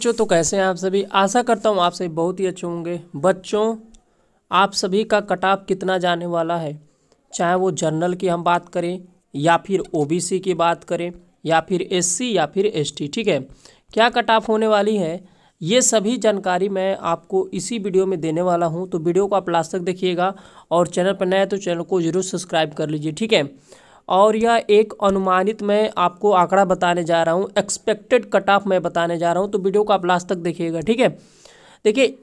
बच्चों तो कैसे हैं आप सभी आशा करता हूँ आप सभी बहुत ही अच्छे होंगे बच्चों आप सभी का कटाप कितना जाने वाला है चाहे वो जनरल की हम बात करें या फिर ओबीसी की बात करें या फिर एससी या फिर एसटी ठीक है क्या कटाप होने वाली है ये सभी जानकारी मैं आपको इसी वीडियो में देने वाला हूँ तो वीडियो को आप लास्ट तक देखिएगा और चैनल पर नए तो चैनल को जरूर सब्सक्राइब कर लीजिए ठीक है और यह एक अनुमानित मैं आपको आंकड़ा बताने जा रहा हूँ एक्सपेक्टेड कट ऑफ मैं बताने जा रहा हूँ तो वीडियो को आप लास्ट तक देखिएगा ठीक है देखिए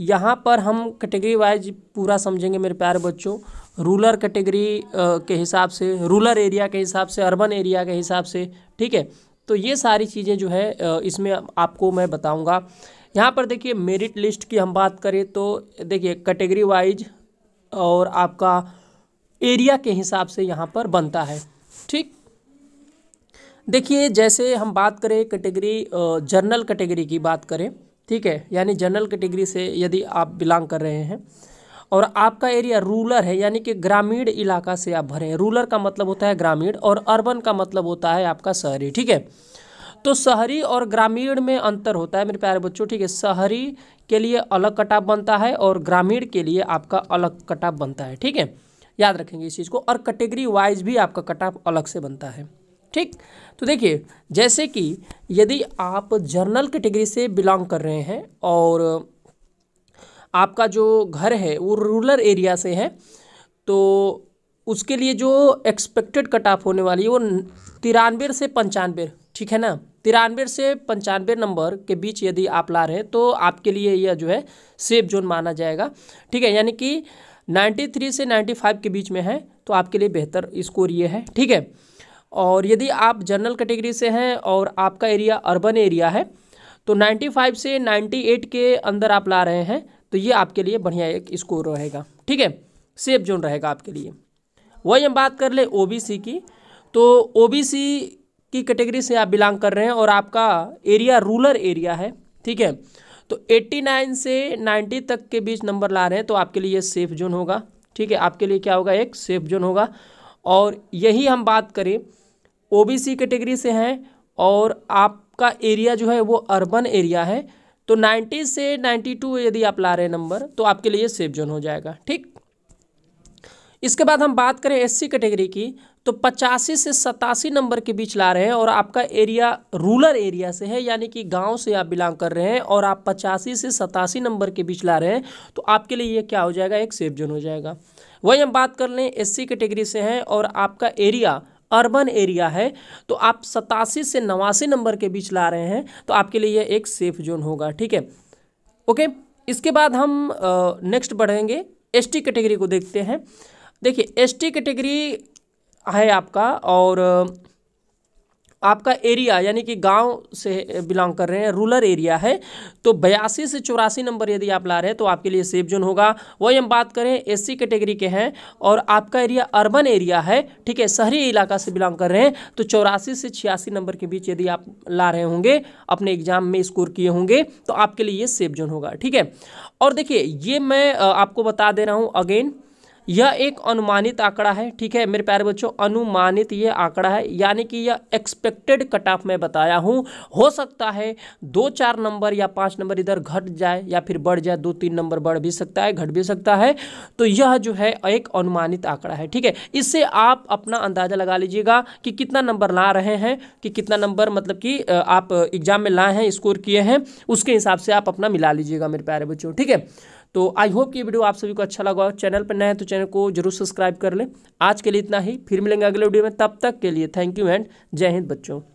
यहाँ पर हम कैटेगरी वाइज पूरा समझेंगे मेरे प्यारे बच्चों रूलर कैटेगरी के हिसाब से रूलर एरिया के हिसाब से अर्बन एरिया के हिसाब से ठीक है तो ये सारी चीज़ें जो है इसमें आपको मैं बताऊंगा यहाँ पर देखिए मेरिट लिस्ट की हम बात करें तो देखिए कैटेगरी वाइज और आपका एरिया के हिसाब से यहाँ पर बनता है ठीक देखिए जैसे हम बात करें कैटेगरी जर्नल कैटेगरी की बात करें ठीक है यानी जनरल कैटेगरी से यदि आप बिलोंग कर रहे हैं और आपका एरिया रूलर है यानी कि ग्रामीण इलाका से आप भरे हैं रूलर का मतलब होता है ग्रामीण और अर्बन का मतलब होता है आपका शहरी ठीक है तो शहरी और ग्रामीण में अंतर होता है मेरे प्यारे बच्चों ठीक है शहरी के लिए अलग कटाप बनता है और ग्रामीण के लिए आपका अलग कटाप बनता है ठीक है याद रखेंगे इस चीज़ को और कैटेगरी वाइज भी आपका कट ऑफ अलग से बनता है ठीक तो देखिए जैसे कि यदि आप जर्नल कैटेगरी से बिलोंग कर रहे हैं और आपका जो घर है वो रूरल एरिया से है तो उसके लिए जो एक्सपेक्टेड कट ऑफ होने वाली है वो तिरानवे से पंचानवे ठीक है ना तिरानवे से पंचानवे नंबर के बीच यदि आप ला रहे हैं तो आपके लिए यह जो है सेफ जोन माना जाएगा ठीक है यानी कि 93 से 95 के बीच में है तो आपके लिए बेहतर स्कोर ये है ठीक है और यदि आप जनरल कैटेगरी से हैं और आपका एरिया अर्बन एरिया है तो 95 से 98 के अंदर आप ला रहे हैं तो ये आपके लिए बढ़िया एक स्कोर रहेगा ठीक है सेफ जोन रहेगा आपके लिए वही हम बात कर ले ओ की तो ओ की कैटेगरी से आप बिलोंग कर रहे हैं और आपका एरिया रूरल एरिया है ठीक है तो 89 से 90 तक के बीच नंबर ला रहे हैं तो आपके लिए सेफ जोन होगा ठीक है आपके लिए क्या होगा एक सेफ जोन होगा और यही हम बात करें ओबीसी कैटेगरी से हैं और आपका एरिया जो है वो अर्बन एरिया है तो 90 से 92 यदि आप ला रहे हैं नंबर तो आपके लिए सेफ जोन हो जाएगा ठीक इसके बाद हम बात करें एससी कैटेगरी की तो पचासी से सतासी नंबर के बीच ला रहे हैं और आपका एरिया रूरल एरिया से है यानी कि गांव से आप बिलोंग कर रहे हैं और आप पचासी से सतासी नंबर के बीच ला रहे हैं तो आपके लिए ये क्या हो जाएगा एक सेफ जोन हो जाएगा वही हम बात कर लें एस कैटेगरी से हैं और आपका एरिया अर्बन एरिया है तो आप सतासी से नवासी नंबर के बीच ला रहे हैं तो आपके लिए यह एक सेफ जोन होगा ठीक है ओके इसके बाद हम नेक्स्ट बढ़ेंगे एसटी कैटेगरी को देखते हैं देखिए एसटी कैटेगरी है आपका और आपका एरिया यानी कि गांव से बिलोंग कर रहे हैं रूरल एरिया है तो बयासी से चौरासी नंबर यदि आप ला रहे हैं तो आपके लिए सेफ जोन होगा वही हम बात करें एससी कैटेगरी के हैं और आपका एरिया अर्बन एरिया है ठीक है शहरी इलाका से बिलोंग कर रहे हैं तो चौरासी से छियासी नंबर के बीच यदि आप ला रहे होंगे अपने एग्जाम में स्कोर किए होंगे तो आपके लिए ये सेफ जोन होगा ठीक है और देखिए ये मैं आपको बता दे रहा हूँ अगेन यह एक अनुमानित आंकड़ा है ठीक है मेरे प्यारे बच्चों अनुमानित यह आंकड़ा है यानी कि यह एक्सपेक्टेड कट ऑफ मैं बताया हूँ हो सकता है दो चार नंबर या पांच नंबर इधर घट जाए या फिर बढ़ जाए दो तीन नंबर बढ़ भी सकता है घट भी सकता है तो यह जो है एक अनुमानित आंकड़ा है ठीक है इससे आप अपना अंदाज़ा लगा लीजिएगा कि कितना नंबर ला रहे हैं कि कितना नंबर मतलब कि आप एग्ज़ाम में लाए हैं स्कोर किए हैं उसके हिसाब से आप अपना मिला लीजिएगा मेरे प्यारे बच्चों ठीक है तो आई होप कि ये वीडियो आप सभी को अच्छा लगा चैनल पर नए हैं तो चैनल को जरूर सब्सक्राइब कर लें आज के लिए इतना ही फिर मिलेंगे अगले वीडियो में तब तक के लिए थैंक यू एंड जय हिंद बच्चों